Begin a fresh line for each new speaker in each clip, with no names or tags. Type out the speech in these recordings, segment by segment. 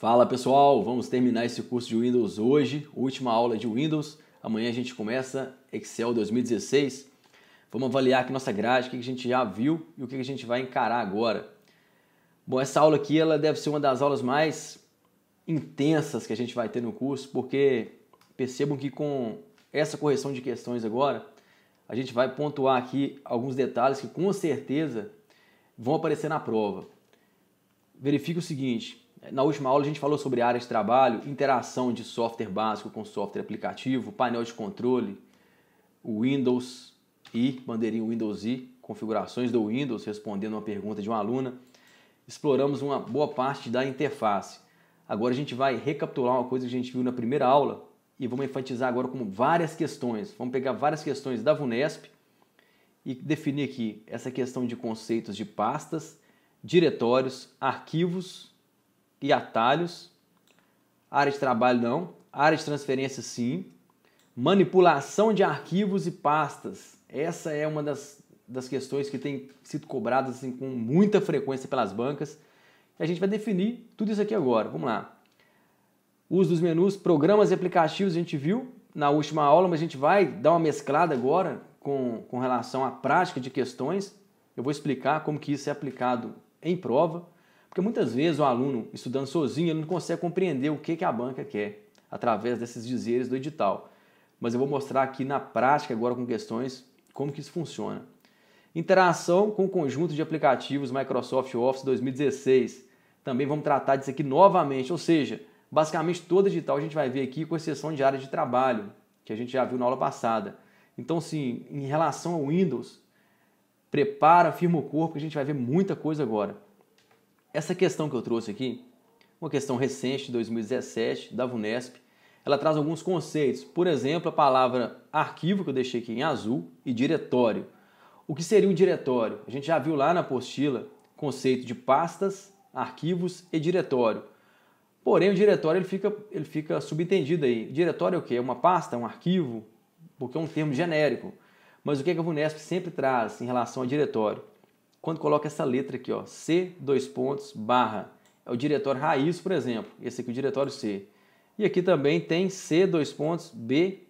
Fala pessoal, vamos terminar esse curso de Windows hoje, última aula de Windows. Amanhã a gente começa Excel 2016. Vamos avaliar aqui nossa grade, o que a gente já viu e o que a gente vai encarar agora. Bom, essa aula aqui ela deve ser uma das aulas mais intensas que a gente vai ter no curso, porque percebam que com essa correção de questões agora, a gente vai pontuar aqui alguns detalhes que com certeza vão aparecer na prova. Verifique o seguinte, na última aula a gente falou sobre áreas de trabalho, interação de software básico com software aplicativo, painel de controle, Windows e bandeirinha Windows i, configurações do Windows, respondendo uma pergunta de uma aluna. Exploramos uma boa parte da interface. Agora a gente vai recapitular uma coisa que a gente viu na primeira aula e vamos enfatizar agora como várias questões. Vamos pegar várias questões da VUNESP e definir aqui essa questão de conceitos de pastas, diretórios, arquivos e atalhos. Área de trabalho não. Área de transferência sim. Manipulação de arquivos e pastas. Essa é uma das, das questões que tem sido cobradas assim, com muita frequência pelas bancas. E a gente vai definir tudo isso aqui agora. Vamos lá. Uso dos menus, programas e aplicativos, a gente viu na última aula, mas a gente vai dar uma mesclada agora com, com relação à prática de questões. Eu vou explicar como que isso é aplicado em prova. Porque muitas vezes o aluno, estudando sozinho, ele não consegue compreender o que, que a banca quer através desses dizeres do edital. Mas eu vou mostrar aqui na prática, agora com questões, como que isso funciona. Interação com o conjunto de aplicativos Microsoft Office 2016. Também vamos tratar disso aqui novamente, ou seja, basicamente todo edital a gente vai ver aqui, com exceção de área de trabalho, que a gente já viu na aula passada. Então, sim, em relação ao Windows, prepara, firma o corpo, que a gente vai ver muita coisa agora. Essa questão que eu trouxe aqui, uma questão recente de 2017 da VUNESP, ela traz alguns conceitos. Por exemplo, a palavra arquivo, que eu deixei aqui em azul, e diretório. O que seria um diretório? A gente já viu lá na apostila conceito de pastas, arquivos e diretório. Porém, o diretório ele fica, ele fica subentendido aí. Diretório é o quê? É uma pasta, um arquivo? Porque é um termo genérico. Mas o que é a VUNESP sempre traz em relação a diretório? quando coloca essa letra aqui, ó, C, dois pontos, barra. É o diretório raiz, por exemplo. Esse aqui é o diretório C. E aqui também tem C, dois pontos, B,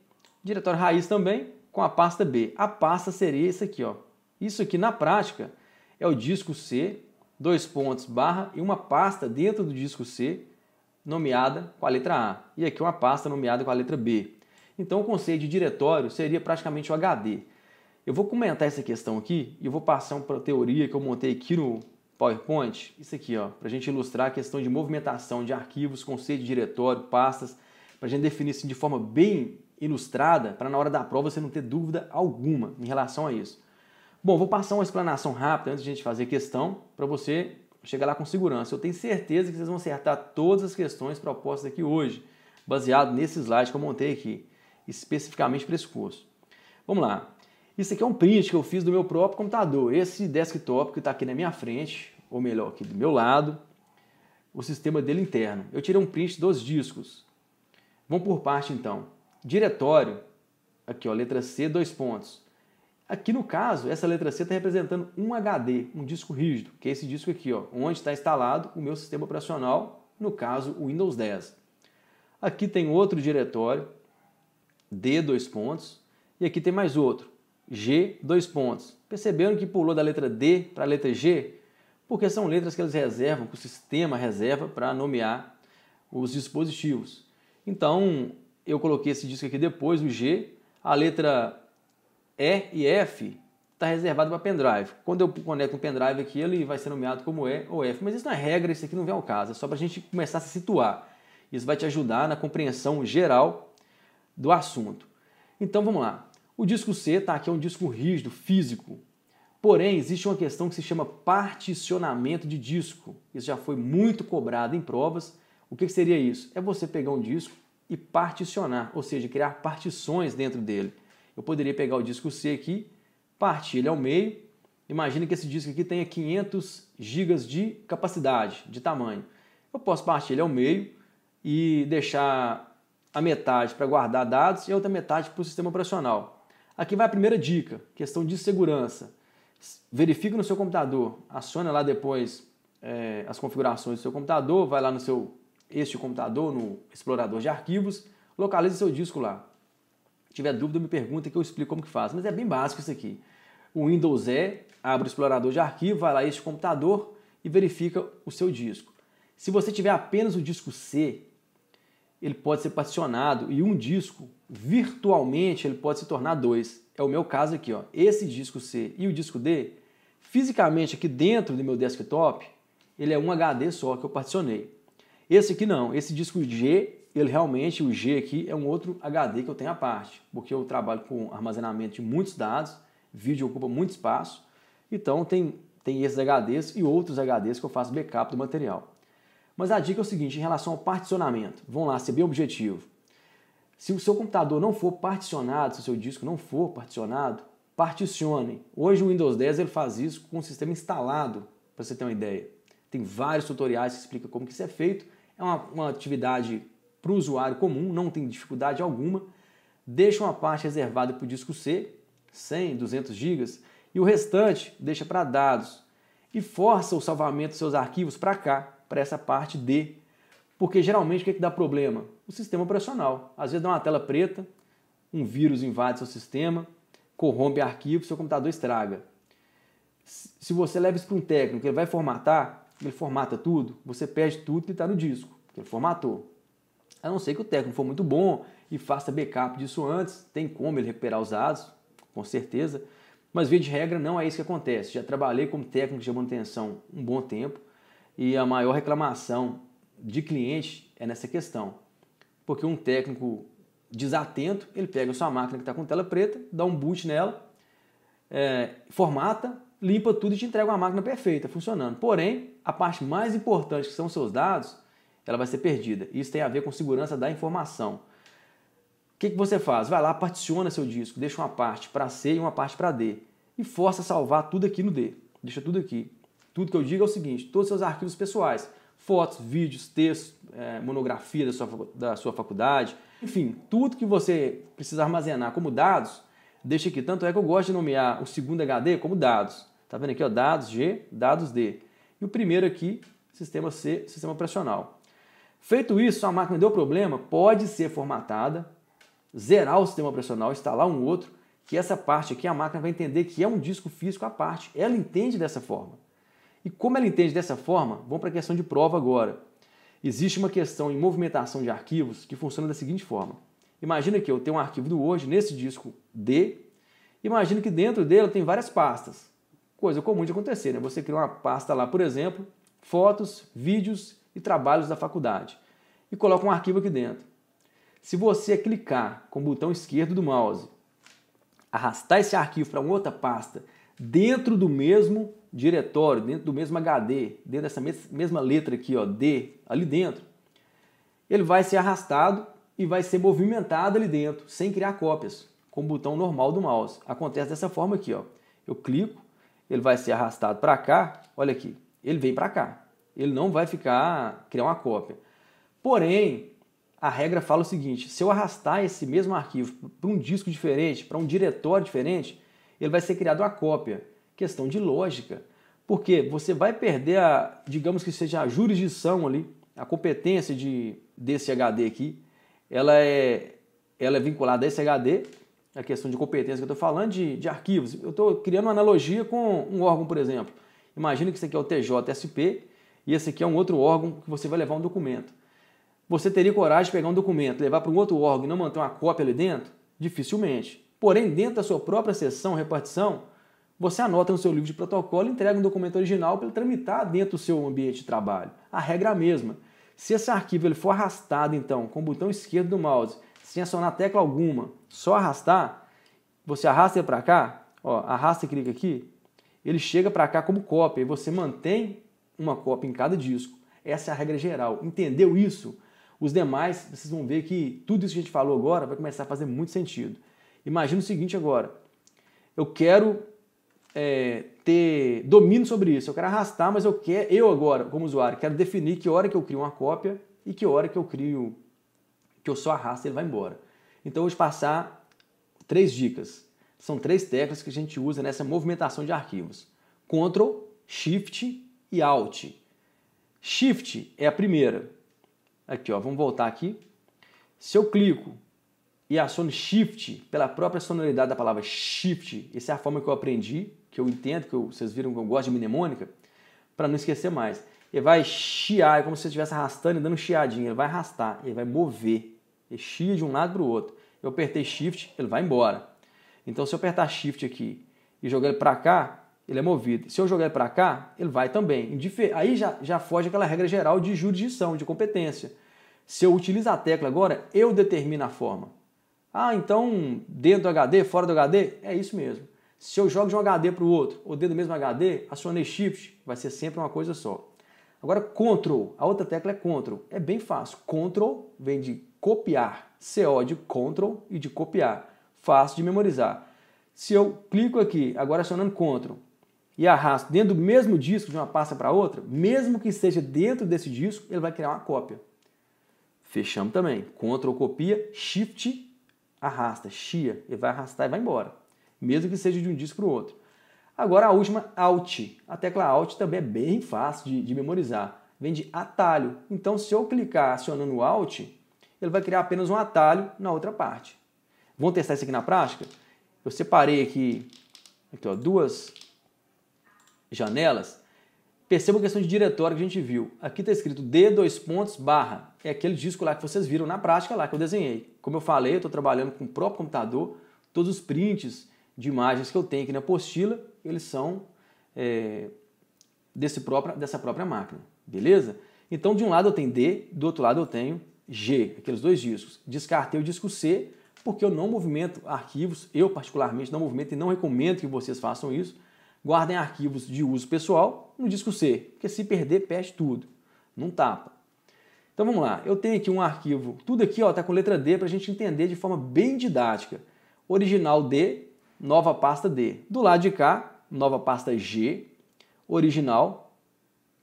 diretório raiz também, com a pasta B. A pasta seria esse aqui, ó. Isso aqui, na prática, é o disco C, dois pontos, barra, e uma pasta dentro do disco C, nomeada com a letra A. E aqui uma pasta nomeada com a letra B. Então, o conceito de diretório seria praticamente o HD. Eu vou comentar essa questão aqui e eu vou passar uma teoria que eu montei aqui no PowerPoint, isso aqui, ó, para a gente ilustrar a questão de movimentação de arquivos, conceito de diretório, pastas, para a gente definir isso de forma bem ilustrada, para na hora da prova você não ter dúvida alguma em relação a isso. Bom, vou passar uma explanação rápida antes de a gente fazer a questão, para você chegar lá com segurança. Eu tenho certeza que vocês vão acertar todas as questões propostas aqui hoje, baseado nesse slide que eu montei aqui, especificamente para esse curso. Vamos lá. Isso aqui é um print que eu fiz do meu próprio computador. Esse desktop que está aqui na minha frente, ou melhor, aqui do meu lado, o sistema dele interno. Eu tirei um print dos discos. Vamos por parte então. Diretório, aqui ó, letra C, dois pontos. Aqui no caso, essa letra C está representando um HD, um disco rígido, que é esse disco aqui, ó, onde está instalado o meu sistema operacional, no caso o Windows 10. Aqui tem outro diretório, D, dois pontos, e aqui tem mais outro, G, dois pontos. Perceberam que pulou da letra D para a letra G? Porque são letras que eles reservam, que o sistema reserva para nomear os dispositivos. Então, eu coloquei esse disco aqui depois, o G, a letra E e F está reservado para pendrive. Quando eu conecto um pendrive aqui, ele vai ser nomeado como E ou F. Mas isso não é regra, isso aqui não vem ao caso, é só para a gente começar a se situar. Isso vai te ajudar na compreensão geral do assunto. Então vamos lá. O disco C tá aqui é um disco rígido, físico. Porém, existe uma questão que se chama particionamento de disco. Isso já foi muito cobrado em provas. O que seria isso? É você pegar um disco e particionar, ou seja, criar partições dentro dele. Eu poderia pegar o disco C aqui, partir ele ao meio. Imagina que esse disco aqui tenha 500 GB de capacidade, de tamanho. Eu posso partir ele ao meio e deixar a metade para guardar dados e a outra metade para o sistema operacional. Aqui vai a primeira dica, questão de segurança. Verifique no seu computador, aciona lá depois é, as configurações do seu computador, vai lá no seu este computador, no explorador de arquivos, localize seu disco lá. Se tiver dúvida, me pergunta que eu explico como que faz. Mas é bem básico isso aqui. O Windows é abre o explorador de arquivo, vai lá este computador e verifica o seu disco. Se você tiver apenas o disco C, ele pode ser particionado e um disco, virtualmente, ele pode se tornar dois. É o meu caso aqui, ó. Esse disco C e o disco D, fisicamente aqui dentro do meu desktop, ele é um HD só que eu particionei. Esse aqui não, esse disco G, ele realmente, o G aqui é um outro HD que eu tenho à parte, porque eu trabalho com armazenamento de muitos dados, vídeo ocupa muito espaço, então tem, tem esses HDs e outros HDs que eu faço backup do material. Mas a dica é o seguinte, em relação ao particionamento, vamos lá, ser bem objetivo. Se o seu computador não for particionado, se o seu disco não for particionado, particione. Hoje o Windows 10 ele faz isso com o sistema instalado, para você ter uma ideia. Tem vários tutoriais que explicam como que isso é feito. É uma, uma atividade para o usuário comum, não tem dificuldade alguma. Deixa uma parte reservada para o disco C, 100, 200 GB, e o restante deixa para dados. E força o salvamento dos seus arquivos para cá para essa parte D. Porque geralmente o que, é que dá problema? O sistema operacional. Às vezes dá uma tela preta, um vírus invade seu sistema, corrompe arquivos, seu computador estraga. Se você leva isso para um técnico, ele vai formatar, ele formata tudo, você perde tudo que está no disco, que ele formatou. A não ser que o técnico for muito bom e faça backup disso antes, tem como ele recuperar os dados, com certeza. Mas via de regra não é isso que acontece. Já trabalhei como técnico de manutenção um bom tempo e a maior reclamação de cliente é nessa questão. Porque um técnico desatento, ele pega a sua máquina que está com tela preta, dá um boot nela, é, formata, limpa tudo e te entrega uma máquina perfeita, funcionando. Porém, a parte mais importante, que são os seus dados, ela vai ser perdida. Isso tem a ver com segurança da informação. O que, que você faz? Vai lá, particiona seu disco, deixa uma parte para C e uma parte para D. E força a salvar tudo aqui no D. Deixa tudo aqui. Tudo que eu digo é o seguinte: todos os seus arquivos pessoais, fotos, vídeos, textos, é, monografia da sua, da sua faculdade, enfim, tudo que você precisa armazenar como dados, deixa aqui. Tanto é que eu gosto de nomear o segundo HD como dados. Tá vendo aqui, ó, dados G, dados D. E o primeiro aqui, sistema C, sistema operacional. Feito isso, a máquina deu problema, pode ser formatada, zerar o sistema operacional, instalar um outro, que essa parte aqui a máquina vai entender que é um disco físico à parte. Ela entende dessa forma. E como ela entende dessa forma, vamos para a questão de prova agora. Existe uma questão em movimentação de arquivos que funciona da seguinte forma. Imagina que eu tenho um arquivo do Word nesse disco D. Imagina que dentro dele tem várias pastas. Coisa comum de acontecer, né? Você cria uma pasta lá, por exemplo, fotos, vídeos e trabalhos da faculdade. E coloca um arquivo aqui dentro. Se você clicar com o botão esquerdo do mouse, arrastar esse arquivo para uma outra pasta dentro do mesmo diretório, dentro do mesmo HD, dentro dessa mesma letra aqui, ó, D, ali dentro, ele vai ser arrastado e vai ser movimentado ali dentro, sem criar cópias, com o botão normal do mouse. Acontece dessa forma aqui, ó. Eu clico, ele vai ser arrastado para cá, olha aqui, ele vem para cá. Ele não vai ficar criar uma cópia. Porém, a regra fala o seguinte: se eu arrastar esse mesmo arquivo para um disco diferente, para um diretório diferente, ele vai ser criado uma cópia. Questão de lógica. Porque você vai perder a, digamos que seja a jurisdição ali, a competência de, desse HD aqui, ela é, ela é vinculada a esse HD, a questão de competência que eu estou falando, de, de arquivos. Eu estou criando uma analogia com um órgão, por exemplo. Imagina que esse aqui é o TJSP e esse aqui é um outro órgão que você vai levar um documento. Você teria coragem de pegar um documento, levar para um outro órgão e não manter uma cópia ali dentro? Dificilmente. Porém, dentro da sua própria sessão, repartição, você anota no seu livro de protocolo e entrega um documento original para ele tramitar dentro do seu ambiente de trabalho. A regra é a mesma. Se esse arquivo ele for arrastado, então, com o botão esquerdo do mouse, sem acionar tecla alguma, só arrastar, você arrasta ele para cá, ó, arrasta e clica aqui, ele chega para cá como cópia e você mantém uma cópia em cada disco. Essa é a regra geral. Entendeu isso? Os demais, vocês vão ver que tudo isso que a gente falou agora vai começar a fazer muito sentido. Imagina o seguinte agora. Eu quero é, ter domínio sobre isso. Eu quero arrastar, mas eu quero, eu agora, como usuário, quero definir que hora que eu crio uma cópia e que hora que eu crio, que eu só arrasto e ele vai embora. Então eu vou te passar três dicas. São três teclas que a gente usa nessa movimentação de arquivos. Ctrl, Shift e Alt. Shift é a primeira. Aqui, ó, vamos voltar aqui. Se eu clico e a Sony Shift, pela própria sonoridade da palavra Shift, essa é a forma que eu aprendi, que eu entendo, que eu, vocês viram que eu gosto de mnemônica, para não esquecer mais. Ele vai chiar, é como se você estivesse arrastando e dando chiadinha, ele vai arrastar, ele vai mover, ele chia de um lado para o outro. Eu apertei Shift, ele vai embora. Então se eu apertar Shift aqui e jogar ele para cá, ele é movido. Se eu jogar ele para cá, ele vai também. Aí já, já foge aquela regra geral de jurisdição, de competência. Se eu utilizar a tecla agora, eu determino a forma. Ah, então dentro do HD, fora do HD? É isso mesmo. Se eu jogo de um HD para o outro ou dentro do mesmo HD, acionei Shift, vai ser sempre uma coisa só. Agora, Ctrl, a outra tecla é Ctrl. É bem fácil. Ctrl vem de copiar, CO de Ctrl e de copiar. Fácil de memorizar. Se eu clico aqui, agora acionando Ctrl, e arrasto dentro do mesmo disco de uma pasta para outra, mesmo que esteja dentro desse disco, ele vai criar uma cópia. Fechamos também. Ctrl copia, Shift arrasta, chia, ele vai arrastar e vai embora, mesmo que seja de um disco para o outro. Agora a última, Alt. A tecla Alt também é bem fácil de, de memorizar. Vem de atalho. Então, se eu clicar acionando o Alt, ele vai criar apenas um atalho na outra parte. Vamos testar isso aqui na prática? Eu separei aqui, aqui ó, duas janelas Perceba a questão de diretório que a gente viu. Aqui está escrito D, dois pontos, barra. É aquele disco lá que vocês viram na prática lá que eu desenhei. Como eu falei, eu estou trabalhando com o próprio computador. Todos os prints de imagens que eu tenho aqui na apostila, eles são é, desse própria, dessa própria máquina. Beleza? Então, de um lado eu tenho D, do outro lado eu tenho G, aqueles dois discos. Descartei o disco C, porque eu não movimento arquivos, eu particularmente não movimento e não recomendo que vocês façam isso, Guardem arquivos de uso pessoal no disco C, porque se perder, perde tudo. Não tapa. Então vamos lá, eu tenho aqui um arquivo, tudo aqui está com letra D para a gente entender de forma bem didática. Original D, nova pasta D. Do lado de cá, nova pasta G, original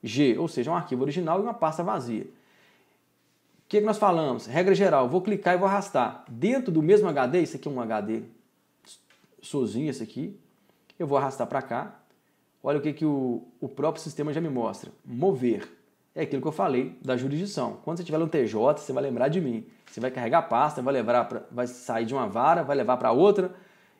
G, ou seja, um arquivo original e uma pasta vazia. O que, que nós falamos? Regra geral, vou clicar e vou arrastar. Dentro do mesmo HD, isso aqui é um HD sozinho, esse aqui, eu vou arrastar para cá. Olha o que, que o, o próprio sistema já me mostra. Mover. É aquilo que eu falei da jurisdição. Quando você tiver um TJ, você vai lembrar de mim. Você vai carregar a pasta, vai, levar pra, vai sair de uma vara, vai levar para outra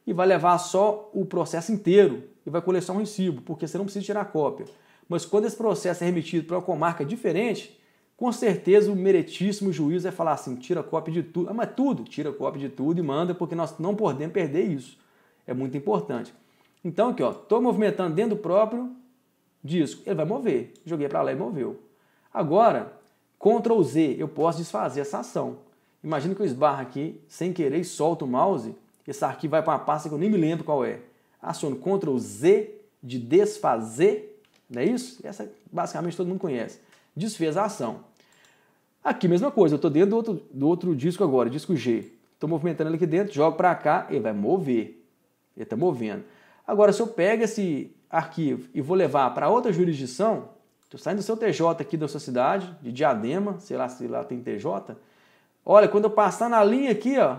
e vai levar só o processo inteiro e vai coletar um recibo, porque você não precisa tirar cópia. Mas quando esse processo é remetido para uma comarca diferente, com certeza o meritíssimo juiz vai falar assim: tira cópia de tudo. Ah, mas tudo, tira cópia de tudo e manda, porque nós não podemos perder isso. É muito importante. Então aqui, ó, estou movimentando dentro do próprio disco. Ele vai mover. Joguei para lá e moveu. Agora, Ctrl Z, eu posso desfazer essa ação. Imagina que eu esbarro aqui sem querer e solto o mouse. Esse arquivo vai para uma pasta que eu nem me lembro qual é. Aciono Ctrl Z de desfazer, não é isso? Essa basicamente todo mundo conhece. Desfez a ação. Aqui, mesma coisa, eu estou dentro do outro, do outro disco agora, disco G. Estou movimentando ele aqui dentro, jogo para cá, ele vai mover. Ele está movendo. Agora, se eu pego esse arquivo e vou levar para outra jurisdição, estou saindo do seu TJ aqui da sua cidade, de Diadema, sei lá se lá tem TJ, olha, quando eu passar na linha aqui, ó,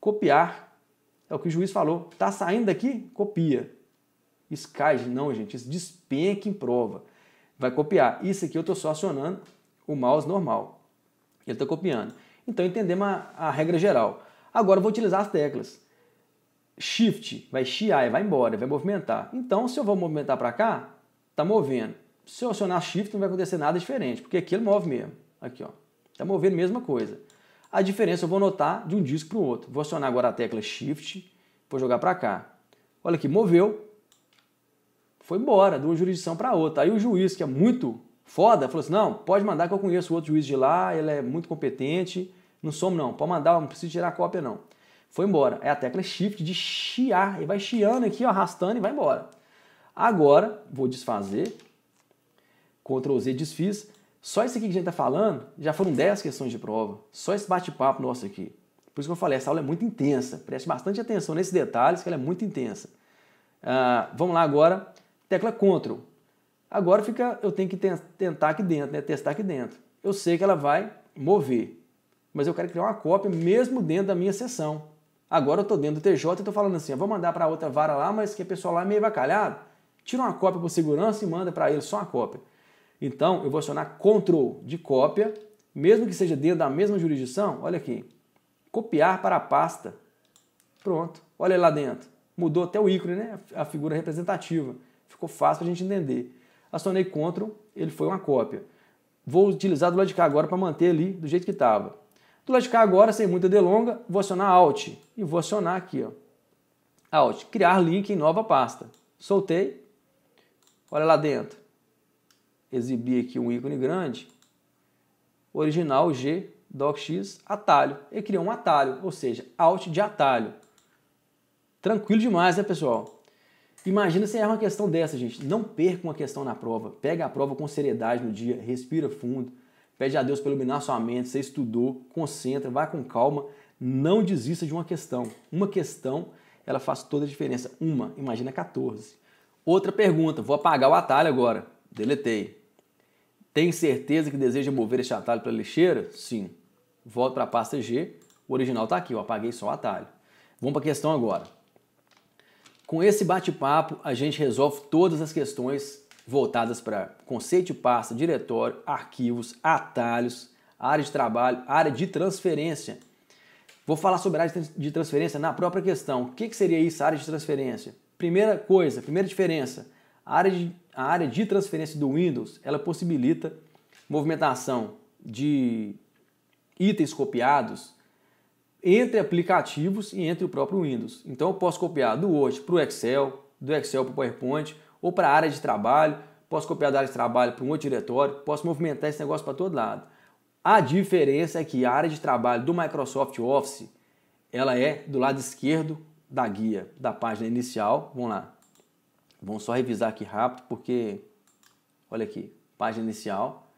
copiar, é o que o juiz falou, está saindo daqui, copia. Isso cai, não, gente, isso despenca em prova. Vai copiar. Isso aqui eu estou só acionando o mouse normal. Ele está copiando. Então entendemos a, a regra geral. Agora eu vou utilizar as teclas shift, vai chiar, vai embora, vai movimentar. Então, se eu vou movimentar para cá, tá movendo. Se eu acionar shift, não vai acontecer nada diferente, porque aqui ele move mesmo. Aqui, ó. Tá movendo a mesma coisa. A diferença eu vou notar de um disco para o outro. Vou acionar agora a tecla shift, vou jogar para cá. Olha aqui, moveu. Foi embora de uma jurisdição para outra. Aí o juiz, que é muito foda, falou assim: "Não, pode mandar que eu conheço o outro juiz de lá, ele é muito competente, não somos não, pode mandar, não preciso tirar cópia não". Foi embora. É a tecla Shift de chiar. E vai chiando aqui, ó, arrastando e vai embora. Agora, vou desfazer. Ctrl Z, desfiz. Só isso aqui que a gente está falando, já foram 10 questões de prova. Só esse bate-papo nosso aqui. Por isso que eu falei, essa aula é muito intensa. Preste bastante atenção nesses detalhes, que ela é muito intensa. Uh, vamos lá agora, tecla Ctrl. Agora fica, eu tenho que tentar aqui dentro, né? testar aqui dentro. Eu sei que ela vai mover, mas eu quero criar uma cópia mesmo dentro da minha sessão. Agora eu estou dentro do TJ e estou falando assim, vou mandar para outra vara lá, mas que a pessoa lá é meio bacalhado. Tira uma cópia por segurança e manda para ele só uma cópia. Então, eu vou acionar CTRL de cópia, mesmo que seja dentro da mesma jurisdição, olha aqui, copiar para a pasta. Pronto, olha lá dentro. Mudou até o ícone, né? a figura representativa. Ficou fácil para a gente entender. Acionei CTRL, ele foi uma cópia. Vou utilizar do lado de cá agora para manter ali do jeito que estava. Classificar agora, sem muita delonga, vou acionar Alt e vou acionar aqui, ó. Alt, criar link em nova pasta. Soltei, olha lá dentro. Exibir aqui um ícone grande, original G, docx, atalho. Ele criou um atalho, ou seja, Alt de atalho. Tranquilo demais, né, pessoal? Imagina se é uma questão dessa, gente. Não perca uma questão na prova. Pega a prova com seriedade no dia, respira fundo. Pede a Deus para iluminar sua mente, você estudou, concentra, vai com calma, não desista de uma questão. Uma questão, ela faz toda a diferença. Uma, imagina 14. Outra pergunta, vou apagar o atalho agora. Deletei. Tem certeza que deseja mover este atalho para a lixeira? Sim. Volto para a pasta G, o original está aqui, eu apaguei só o atalho. Vamos para a questão agora. Com esse bate-papo, a gente resolve todas as questões voltadas para conceito de pasta, diretório, arquivos, atalhos, área de trabalho, área de transferência. Vou falar sobre a área de transferência na própria questão. O que, que seria isso, área de transferência? Primeira coisa, primeira diferença, a área, de, a área de transferência do Windows, ela possibilita movimentação de itens copiados entre aplicativos e entre o próprio Windows. Então eu posso copiar do Word para o Excel, do Excel para o PowerPoint, ou para a área de trabalho, posso copiar da área de trabalho para um outro diretório, posso movimentar esse negócio para todo lado. A diferença é que a área de trabalho do Microsoft Office, ela é do lado esquerdo da guia, da página inicial. Vamos lá. Vamos só revisar aqui rápido, porque olha aqui, página inicial,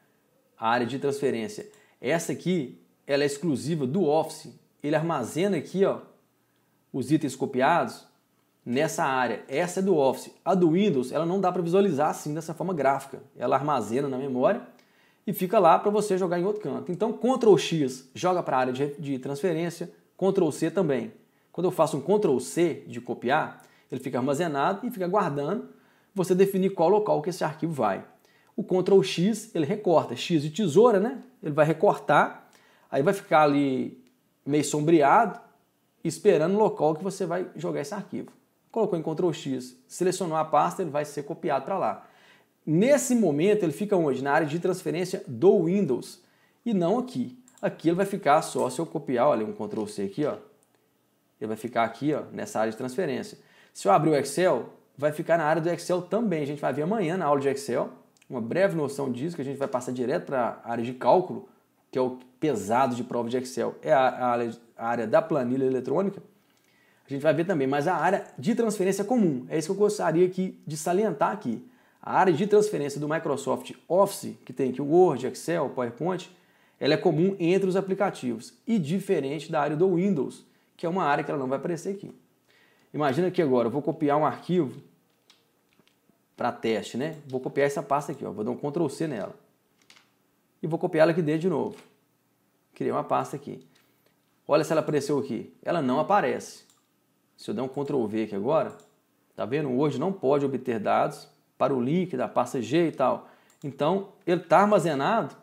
a área de transferência. Essa aqui, ela é exclusiva do Office. Ele armazena aqui, ó, os itens copiados nessa área. Essa é do Office. A do Windows, ela não dá para visualizar assim dessa forma gráfica. Ela armazena na memória e fica lá para você jogar em outro canto. Então, Ctrl X joga para a área de, transferência, Ctrl C também. Quando eu faço um Ctrl C de copiar, ele fica armazenado e fica guardando você definir qual local que esse arquivo vai. O Ctrl X, ele recorta, X de tesoura, né? Ele vai recortar, aí vai ficar ali meio sombreado, esperando o local que você vai jogar esse arquivo colocou em Ctrl X, selecionou a pasta, ele vai ser copiado para lá. Nesse momento ele fica onde? Na área de transferência do Windows e não aqui. Aqui ele vai ficar só se eu copiar, olha, um Ctrl C aqui, ó. Ele vai ficar aqui, ó, nessa área de transferência. Se eu abrir o Excel, vai ficar na área do Excel também. A gente vai ver amanhã na aula de Excel, uma breve noção disso, que a gente vai passar direto para a área de cálculo, que é o pesado de prova de Excel. É a área da planilha eletrônica a gente vai ver também, mas a área de transferência comum, é isso que eu gostaria aqui de salientar aqui. A área de transferência do Microsoft Office, que tem aqui o Word, Excel, PowerPoint, ela é comum entre os aplicativos e diferente da área do Windows, que é uma área que ela não vai aparecer aqui. Imagina que agora eu vou copiar um arquivo para teste, né? Vou copiar essa pasta aqui, ó. vou dar um Ctrl C nela. E vou copiar ela aqui dentro de novo. Criei uma pasta aqui. Olha se ela apareceu aqui. Ela não aparece. Se eu der um Ctrl V aqui agora, tá vendo? Hoje não pode obter dados para o link da pasta G e tal. Então, ele está armazenado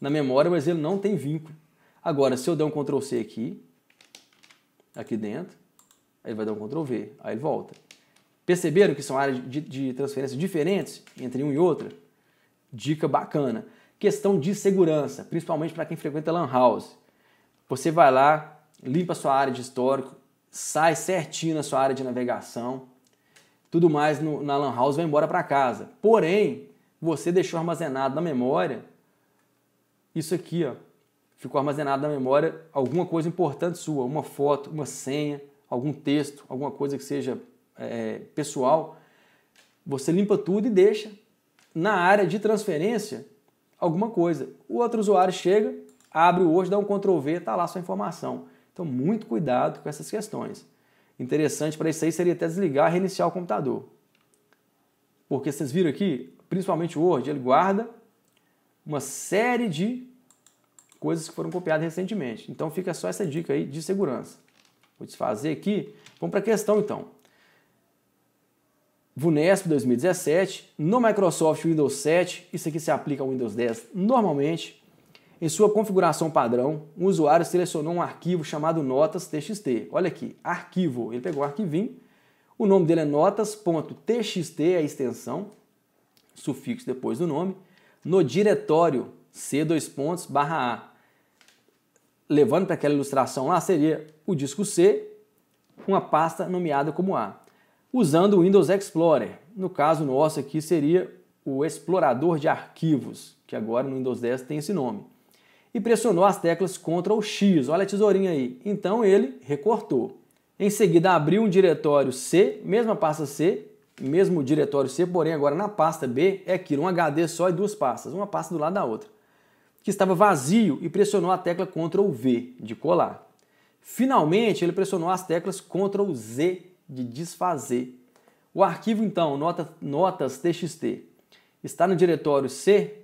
na memória, mas ele não tem vínculo. Agora, se eu der um Ctrl C aqui, aqui dentro, aí ele vai dar um Ctrl V, aí ele volta. Perceberam que são áreas de, de transferência diferentes entre um e outra? Dica bacana. Questão de segurança, principalmente para quem frequenta Lan House. Você vai lá, limpa a sua área de histórico, sai certinho na sua área de navegação, tudo mais no, na Lan House vai embora para casa. Porém, você deixou armazenado na memória isso aqui, ó. Ficou armazenado na memória alguma coisa importante sua, uma foto, uma senha, algum texto, alguma coisa que seja é, pessoal. Você limpa tudo e deixa na área de transferência alguma coisa. O outro usuário chega, abre o hoje, dá um Ctrl V, está lá sua informação. Então, muito cuidado com essas questões. Interessante para isso aí seria até desligar e reiniciar o computador. Porque vocês viram aqui, principalmente o Word, ele guarda uma série de coisas que foram copiadas recentemente. Então fica só essa dica aí de segurança. Vou desfazer aqui. Vamos para a questão então. VUNESP 2017, no Microsoft Windows 7, isso aqui se aplica ao Windows 10 normalmente, em sua configuração padrão, o usuário selecionou um arquivo chamado notas.txt. Olha aqui, arquivo. Ele pegou o arquivinho, o nome dele é notas.txt, é a extensão, sufixo depois do nome, no diretório c 2 pontos barra a. Levando para aquela ilustração lá, seria o disco C, uma pasta nomeada como A. Usando o Windows Explorer, no caso nosso aqui seria o explorador de arquivos, que agora no Windows 10 tem esse nome e pressionou as teclas o X, olha a tesourinha aí. Então ele recortou. Em seguida abriu um diretório C, mesma pasta C, mesmo diretório C, porém agora na pasta B é aquilo, um HD só e duas pastas, uma pasta do lado da outra, que estava vazio e pressionou a tecla Ctrl V de colar. Finalmente ele pressionou as teclas Ctrl Z de desfazer. O arquivo então, nota, notas txt, está no diretório C,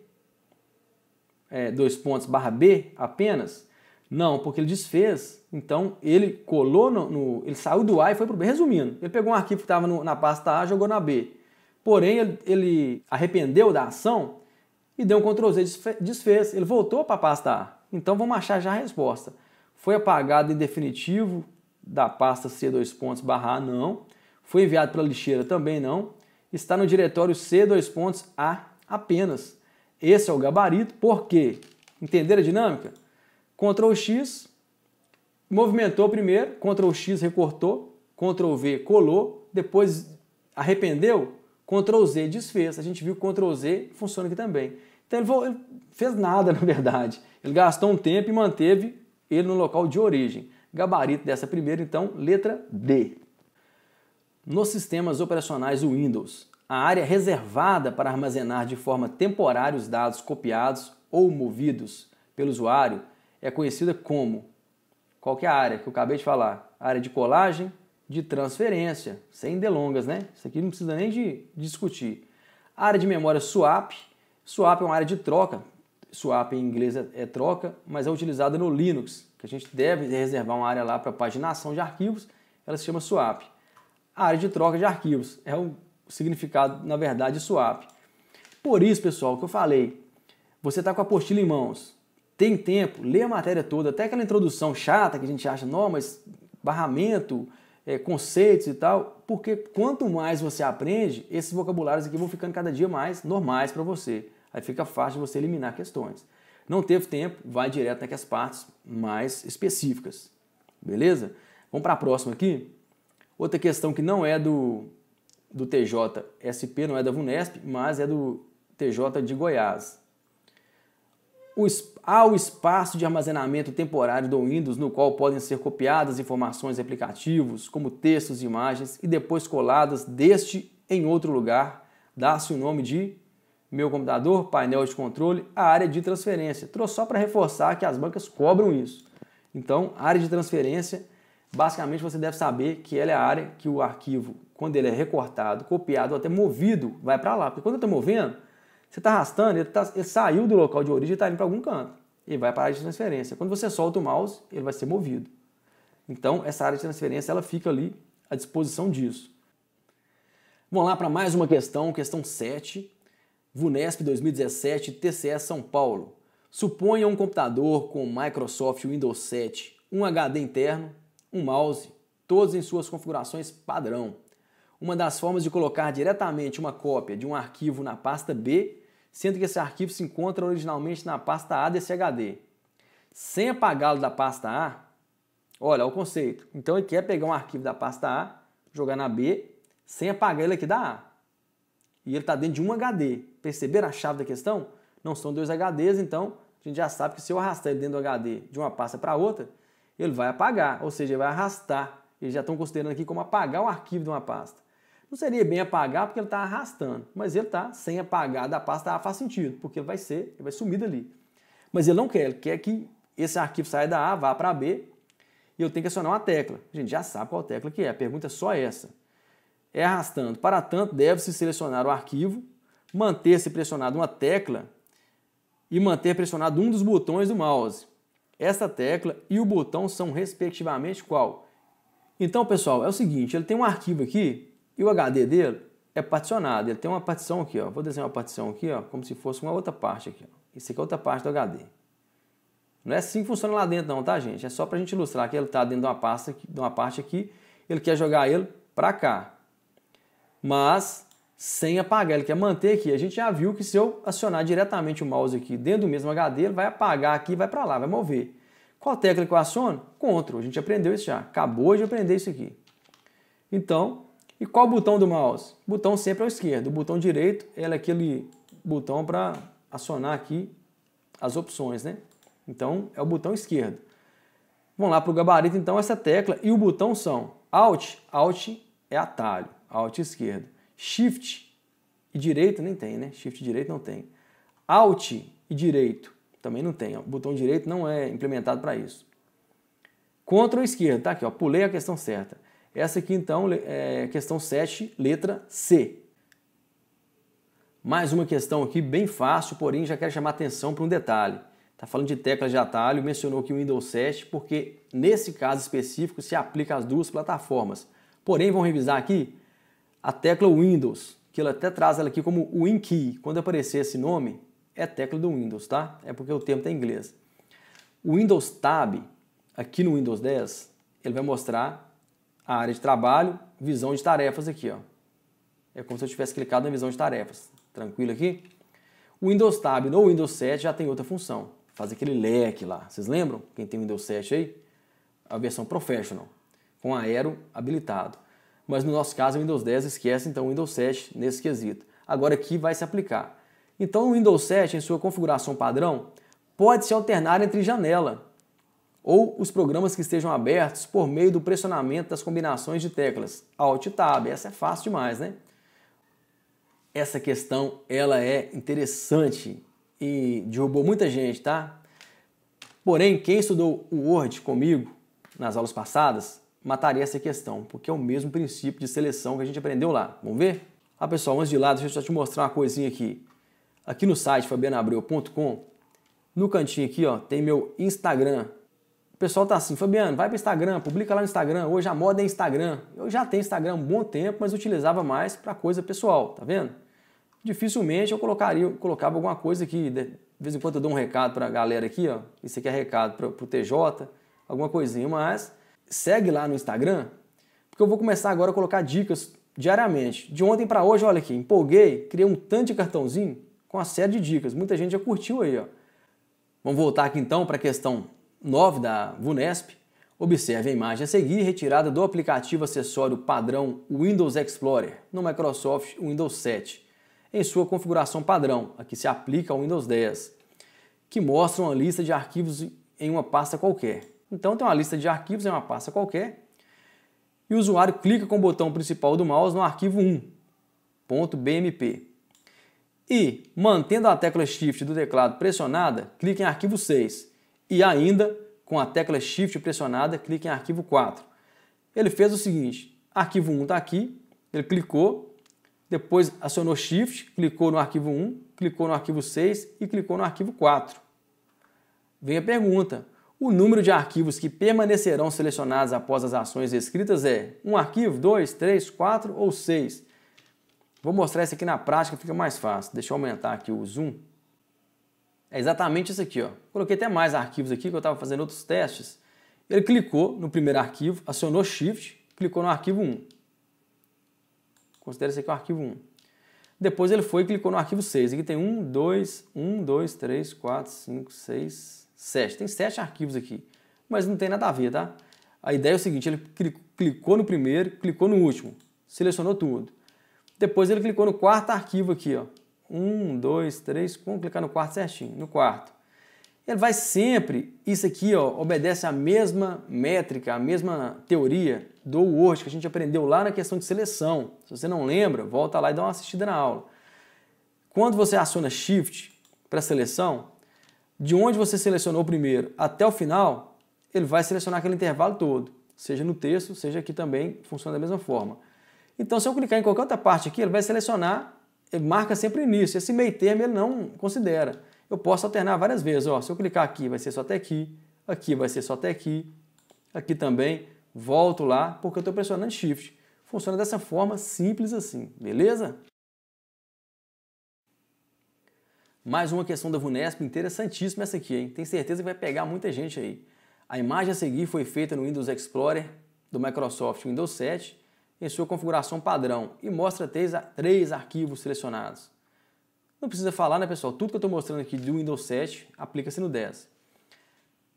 é, dois pontos, barra B apenas? Não, porque ele desfez. Então ele colou no, no ele saiu do A e foi para o B. Resumindo, ele pegou um arquivo que estava na pasta A, jogou na B. Porém ele, ele arrependeu da ação e deu um Ctrl Z desfez. Ele voltou para a pasta A. Então vamos achar já a resposta. Foi apagado em definitivo da pasta C dois pontos barra A não. Foi enviado para a lixeira também não. Está no diretório C dois pontos A apenas. Esse é o gabarito, porque, entenderam a dinâmica? Ctrl X, movimentou primeiro, Ctrl X recortou, Ctrl V colou, depois arrependeu, Ctrl Z desfez. A gente viu que Ctrl Z funciona aqui também. Então ele, ele fez nada, na verdade. Ele gastou um tempo e manteve ele no local de origem. Gabarito dessa primeira, então, letra D. Nos sistemas operacionais Windows, a área reservada para armazenar de forma temporária os dados copiados ou movidos pelo usuário é conhecida como qual é a área que eu acabei de falar, área de colagem, de transferência, sem delongas, né? Isso aqui não precisa nem de discutir. área de memória swap, swap é uma área de troca, swap em inglês é, é troca, mas é utilizada no Linux, que a gente deve reservar uma área lá para paginação de arquivos, ela se chama swap. A área de troca de arquivos é um significado, na verdade, suave. Por isso, pessoal, que eu falei, você está com a apostila em mãos, tem tempo, lê a matéria toda, até aquela introdução chata que a gente acha, não, mas barramento, é, conceitos e tal, porque quanto mais você aprende, esses vocabulários aqui vão ficando cada dia mais normais para você. Aí fica fácil você eliminar questões. Não teve tempo, vai direto naquelas partes mais específicas. Beleza? Vamos para a próxima aqui. Outra questão que não é do do TJ SP, não é da VUNESP, mas é do TJ de Goiás. O, há o espaço de armazenamento temporário do Windows, no qual podem ser copiadas informações e aplicativos, como textos e imagens, e depois coladas deste em outro lugar. Dá-se o nome de meu computador, painel de controle, a área de transferência. Trouxe só para reforçar que as bancas cobram isso. Então, área de transferência basicamente você deve saber que ela é a área que o arquivo, quando ele é recortado, copiado ou até movido, vai para lá. Porque quando eu estou movendo, você está arrastando, ele, tá, ele, saiu do local de origem e está indo para algum canto. Ele vai para a área de transferência. Quando você solta o mouse, ele vai ser movido. Então, essa área de transferência ela fica ali à disposição disso. Vamos lá para mais uma questão, questão 7. VUNESP 2017, TCS São Paulo. Suponha um computador com Microsoft Windows 7, um HD interno, um mouse, todos em suas configurações padrão. Uma das formas de colocar diretamente uma cópia de um arquivo na pasta B, sendo que esse arquivo se encontra originalmente na pasta A desse HD. Sem apagá-lo da pasta A, olha o conceito. Então ele quer pegar um arquivo da pasta A, jogar na B, sem apagar ele aqui da A. E ele está dentro de um HD. Perceberam a chave da questão? Não são dois HDs, então a gente já sabe que se eu arrastar ele dentro do HD de uma pasta para outra, ele vai apagar, ou seja, ele vai arrastar. Eles já estão considerando aqui como apagar o arquivo de uma pasta. Não seria bem apagar porque ele está arrastando, mas ele está sem apagar da pasta A ah, faz sentido, porque ele vai ser, ele vai sumir dali. Mas ele não quer, ele quer que esse arquivo saia da A, vá para B, e eu tenho que acionar uma tecla. A gente já sabe qual tecla que é, a pergunta é só essa. É arrastando. Para tanto, deve-se selecionar o arquivo, manter-se pressionado uma tecla e manter pressionado um dos botões do mouse. Essa tecla e o botão são respectivamente qual? Então, pessoal, é o seguinte, ele tem um arquivo aqui e o HD dele é particionado. Ele tem uma partição aqui, ó. Vou desenhar uma partição aqui, ó, como se fosse uma outra parte aqui, ó. Isso aqui é outra parte do HD. Não é assim que funciona lá dentro não, tá, gente? É só a gente ilustrar que ele tá dentro de uma pasta, aqui, de uma parte aqui, ele quer jogar ele para cá. Mas sem apagar. Ele quer manter aqui. A gente já viu que se eu acionar diretamente o mouse aqui dentro do mesmo HD, ele vai apagar aqui e vai para lá, vai mover. Qual tecla que eu aciono? Ctrl. A gente aprendeu isso já. Acabou de aprender isso aqui. Então, e qual o botão do mouse? O botão sempre ao esquerdo. O botão direito é aquele botão para acionar aqui as opções, né? Então, é o botão esquerdo. Vamos lá para o gabarito, então, essa tecla e o botão são Alt, Alt é atalho, Alt esquerdo. Shift e direito nem tem, né? Shift e direito não tem. Alt e direito também não tem. O botão direito não é implementado para isso. Ctrl esquerda, tá aqui, ó, pulei a questão certa. Essa aqui então é questão 7, letra C. Mais uma questão aqui bem fácil, porém já quero chamar atenção para um detalhe. Está falando de teclas de atalho, mencionou que o Windows 7, porque nesse caso específico se aplica às duas plataformas. Porém, vamos revisar aqui a tecla Windows, que ele até traz ela aqui como Win Key Quando aparecer esse nome, é tecla do Windows, tá? É porque o termo está em inglês. O Windows Tab, aqui no Windows 10, ele vai mostrar a área de trabalho, visão de tarefas aqui, ó. É como se eu tivesse clicado na visão de tarefas. Tranquilo aqui? O Windows Tab no Windows 7 já tem outra função. Faz aquele leque lá. Vocês lembram? Quem tem Windows 7 aí? A versão Professional, com aero habilitado mas no nosso caso o Windows 10 esquece então o Windows 7 nesse quesito. Agora aqui vai se aplicar. Então o Windows 7 em sua configuração padrão pode se alternar entre janela ou os programas que estejam abertos por meio do pressionamento das combinações de teclas Alt Tab. Essa é fácil demais, né? Essa questão ela é interessante e derrubou muita gente, tá? Porém, quem estudou o Word comigo nas aulas passadas mataria essa questão, porque é o mesmo princípio de seleção que a gente aprendeu lá. Vamos ver? Ah, pessoal, antes de ir lá, deixa eu só te mostrar uma coisinha aqui. Aqui no site fabianabreu.com, no cantinho aqui, ó, tem meu Instagram. O pessoal tá assim, Fabiano, vai para Instagram, publica lá no Instagram. Hoje a moda é Instagram. Eu já tenho Instagram há um bom tempo, mas utilizava mais para coisa pessoal, tá vendo? Dificilmente eu colocaria, colocava alguma coisa aqui. De vez em quando eu dou um recado para a galera aqui, ó. Isso aqui é recado para o TJ, alguma coisinha, mas segue lá no Instagram, porque eu vou começar agora a colocar dicas diariamente. De ontem para hoje, olha aqui, empolguei, criei um tanto de cartãozinho com uma série de dicas. Muita gente já curtiu aí, ó. Vamos voltar aqui então para a questão 9 da VUNESP. Observe a imagem a seguir, retirada do aplicativo acessório padrão Windows Explorer no Microsoft Windows 7, em sua configuração padrão, a que se aplica ao Windows 10, que mostra uma lista de arquivos em uma pasta qualquer. Então tem uma lista de arquivos, é uma pasta qualquer, e o usuário clica com o botão principal do mouse no arquivo 1.bmp. E, mantendo a tecla Shift do teclado pressionada, clica em arquivo 6. E ainda, com a tecla Shift pressionada, clica em arquivo 4. Ele fez o seguinte, arquivo 1 está aqui, ele clicou, depois acionou Shift, clicou no arquivo 1, clicou no arquivo 6 e clicou no arquivo 4. Vem a pergunta, o número de arquivos que permanecerão selecionados após as ações escritas é um arquivo, dois, três, quatro ou seis. Vou mostrar isso aqui na prática, fica mais fácil. Deixa eu aumentar aqui o zoom. É exatamente isso aqui. Ó. Coloquei até mais arquivos aqui, que eu estava fazendo outros testes. Ele clicou no primeiro arquivo, acionou Shift, clicou no arquivo 1. Considera esse aqui o arquivo 1. Depois ele foi e clicou no arquivo 6. Aqui tem 1, 2, 1, 2, 3, 4, 5, 6, sete. Tem sete arquivos aqui, mas não tem nada a ver, tá? A ideia é o seguinte, ele clicou no primeiro, clicou no último, selecionou tudo. Depois ele clicou no quarto arquivo aqui, ó. Um, dois, três, vamos clicar no quarto certinho, no quarto. Ele vai sempre, isso aqui ó, obedece a mesma métrica, a mesma teoria do Word que a gente aprendeu lá na questão de seleção. Se você não lembra, volta lá e dá uma assistida na aula. Quando você aciona Shift para seleção, de onde você selecionou primeiro até o final, ele vai selecionar aquele intervalo todo, seja no texto, seja aqui também, funciona da mesma forma. Então, se eu clicar em qualquer outra parte aqui, ele vai selecionar, ele marca sempre o início. Esse meio termo ele não considera. Eu posso alternar várias vezes. Ó, se eu clicar aqui, vai ser só até aqui. Aqui vai ser só até aqui. Aqui também. Volto lá, porque eu estou pressionando Shift. Funciona dessa forma, simples assim. Beleza? Mais uma questão da Vunesp interessantíssima essa aqui, hein? Tenho certeza que vai pegar muita gente aí. A imagem a seguir foi feita no Windows Explorer do Microsoft Windows 7 em sua configuração padrão e mostra três, três arquivos selecionados. Não precisa falar, né, pessoal? Tudo que eu estou mostrando aqui do Windows 7 aplica-se no 10.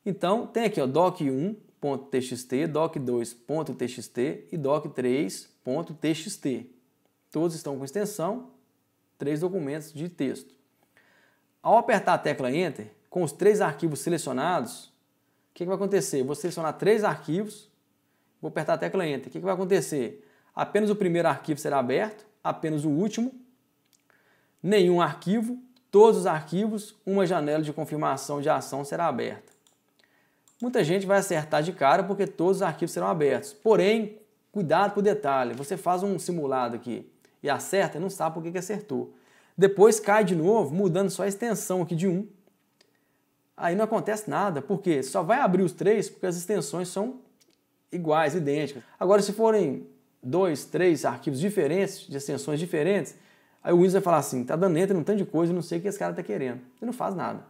Então, tem aqui, ó, doc1.txt, doc2.txt e doc3.txt. Todos estão com extensão, três documentos de texto. Ao apertar a tecla Enter, com os três arquivos selecionados, o que, que vai acontecer? Vou selecionar três arquivos, vou apertar a tecla Enter. O que, que vai acontecer? Apenas o primeiro arquivo será aberto, apenas o último, nenhum arquivo, todos os arquivos, uma janela de confirmação de ação será aberta. Muita gente vai acertar de cara porque todos os arquivos serão abertos. Porém, cuidado com o detalhe. Você faz um simulado aqui e acerta e não sabe por que acertou. Depois cai de novo, mudando só a extensão aqui de 1. Aí não acontece nada, porque só vai abrir os três porque as extensões são iguais, idênticas. Agora, se forem dois, três arquivos diferentes, de extensões diferentes, aí o Windows vai falar assim, tá dando entra num tanto de coisa, não sei o que esse cara tá querendo. Ele não faz nada.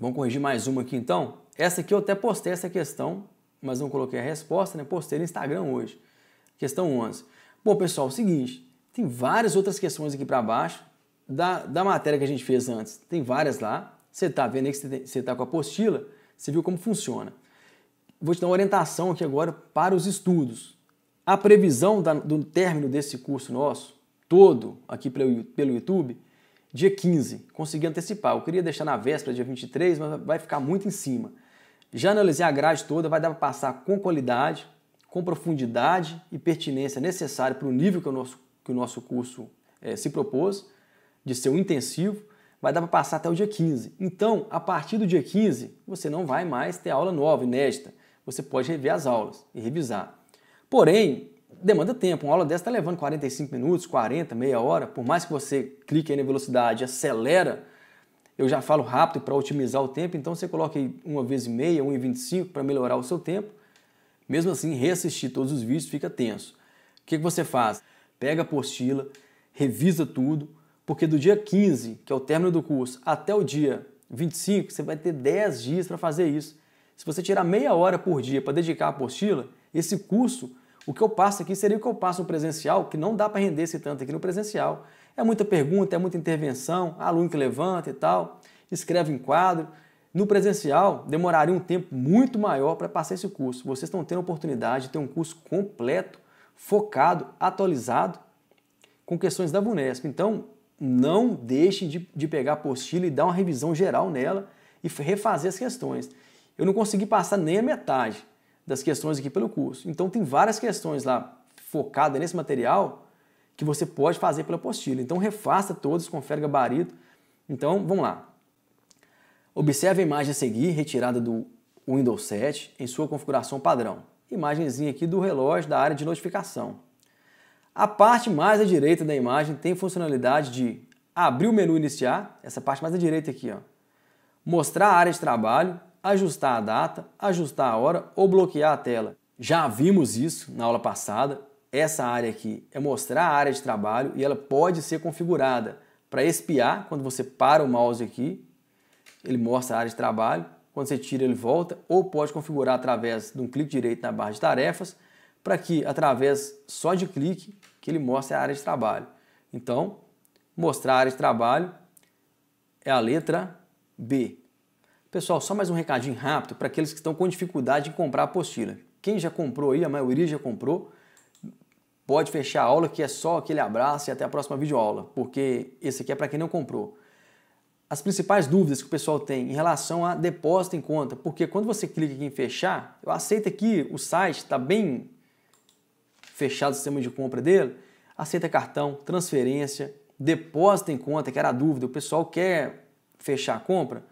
Vamos corrigir mais uma aqui então? Essa aqui eu até postei essa questão, mas não coloquei a resposta, né? Postei no Instagram hoje. Questão 11. Bom, pessoal, é o seguinte, tem várias outras questões aqui para baixo, da, da matéria que a gente fez antes, tem várias lá. Você está vendo aí que você está com a apostila, você viu como funciona. Vou te dar uma orientação aqui agora para os estudos. A previsão da, do término desse curso nosso, todo aqui pelo, pelo YouTube, dia 15. Consegui antecipar. Eu queria deixar na véspera, dia 23, mas vai ficar muito em cima. Já analisei a grade toda, vai dar para passar com qualidade, com profundidade e pertinência necessária para o nível que o nosso, que o nosso curso é, se propôs de seu intensivo, vai dar para passar até o dia 15. Então, a partir do dia 15, você não vai mais ter aula nova, inédita. Você pode rever as aulas e revisar. Porém, demanda tempo. Uma aula dessa está levando 45 minutos, 40, meia hora. Por mais que você clique aí na velocidade, acelera, eu já falo rápido para otimizar o tempo. Então, você coloca aí uma vez e meia, e 25 para melhorar o seu tempo. Mesmo assim, reassistir todos os vídeos fica tenso. O que, que você faz? Pega a apostila, revisa tudo, porque do dia 15, que é o término do curso, até o dia 25, você vai ter 10 dias para fazer isso. Se você tirar meia hora por dia para dedicar a apostila, esse curso, o que eu passo aqui seria o que eu passo no presencial, que não dá para render esse tanto aqui no presencial. É muita pergunta, é muita intervenção, aluno que levanta e tal, escreve em quadro. No presencial, demoraria um tempo muito maior para passar esse curso. Vocês estão tendo a oportunidade de ter um curso completo, focado, atualizado, com questões da VUNESP. Então, não deixe de, de pegar a apostila e dar uma revisão geral nela e refazer as questões. Eu não consegui passar nem a metade das questões aqui pelo curso. Então tem várias questões lá focadas nesse material que você pode fazer pela apostila. Então refaça todas, confere gabarito. Então, vamos lá. Observe a imagem a seguir, retirada do Windows 7, em sua configuração padrão. Imagenzinha aqui do relógio da área de notificação. A parte mais à direita da imagem tem funcionalidade de abrir o menu iniciar, essa parte mais à direita aqui, ó. mostrar a área de trabalho, ajustar a data, ajustar a hora ou bloquear a tela. Já vimos isso na aula passada. Essa área aqui é mostrar a área de trabalho e ela pode ser configurada para espiar, quando você para o mouse aqui, ele mostra a área de trabalho, quando você tira ele volta, ou pode configurar através de um clique direito na barra de tarefas, para que através só de clique que ele mostre a área de trabalho. Então, mostrar a área de trabalho é a letra B. Pessoal, só mais um recadinho rápido para aqueles que estão com dificuldade em comprar a apostila. Quem já comprou aí, a maioria já comprou, pode fechar a aula que é só aquele abraço e até a próxima videoaula, porque esse aqui é para quem não comprou. As principais dúvidas que o pessoal tem em relação a depósito em conta, porque quando você clica aqui em fechar, eu aceito aqui, o site está bem fechado o sistema de compra dele, aceita cartão, transferência, depósito em conta, que era a dúvida, o pessoal quer fechar a compra,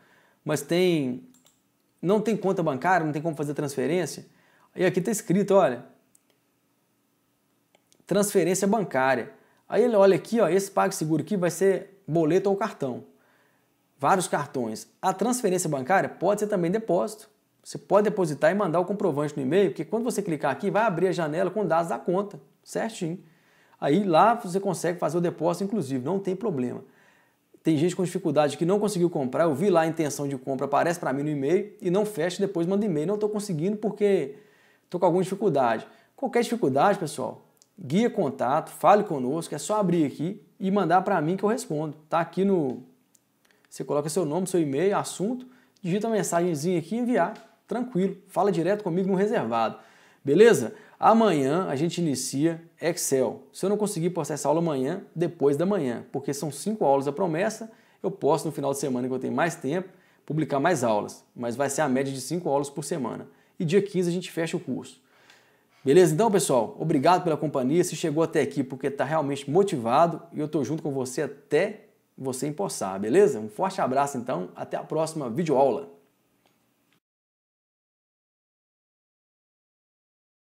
mas tem não tem conta bancária, não tem como fazer transferência. E aqui está escrito, olha, transferência bancária. Aí ele olha aqui, ó, esse PagSeguro aqui vai ser boleto ou cartão. Vários cartões. A transferência bancária pode ser também depósito, você pode depositar e mandar o comprovante no e-mail, porque quando você clicar aqui, vai abrir a janela com dados da conta, certinho. Aí lá você consegue fazer o depósito, inclusive, não tem problema. Tem gente com dificuldade que não conseguiu comprar, eu vi lá a intenção de compra, aparece para mim no e-mail e não fecha, depois manda e-mail, não estou conseguindo porque estou com alguma dificuldade. Qualquer dificuldade, pessoal, guia contato, fale conosco, é só abrir aqui e mandar para mim que eu respondo. Tá aqui no... Você coloca seu nome, seu e-mail, assunto, digita a mensagenzinha aqui e enviar tranquilo, fala direto comigo no reservado. Beleza? Amanhã a gente inicia Excel. Se eu não conseguir postar essa aula amanhã, depois da manhã, porque são cinco aulas a promessa, eu posso no final de semana que eu tenho mais tempo, publicar mais aulas, mas vai ser a média de cinco aulas por semana. E dia 15 a gente fecha o curso. Beleza? Então, pessoal, obrigado pela companhia. Se chegou até aqui porque está realmente motivado e eu estou junto com você até você empossar, beleza? Um forte abraço, então. Até a próxima videoaula.